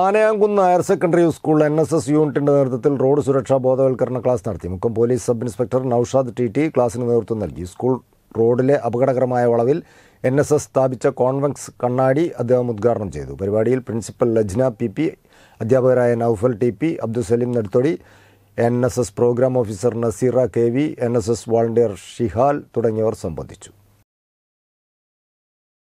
Anayamkunnu higher secondary school N S S യൂണിറ്റിന്റെ നേതൃത്വത്തിൽ road സുരക്ഷാ ബോധവൽക്കരണ ക്ലാസ് നടത്തി Mukkam police sub inspector Noushad T T ക്ലാസിന് നേതൃത്വം നൽകി സ്കൂൾ റോഡിലെ അപകടകരമായ വളവിൽ എൻ എസ് എസ് സ്ഥാപിച്ച കോൺവെക്സ് കണ്ണാടി അദ്ദേഹം ഉദ്ഘാടനം ചെയ്തു പരിപാടിയിൽ പ്രിൻസിപ്പൽ ലജ്ന പി പി അധ്യാപകരായ Noufal T P Abdusaleem Neduthodi N S S programme officer Naseera K V N S S volunteer Shihal തുടങ്ങിയവർ സംബന്ധിച്ചു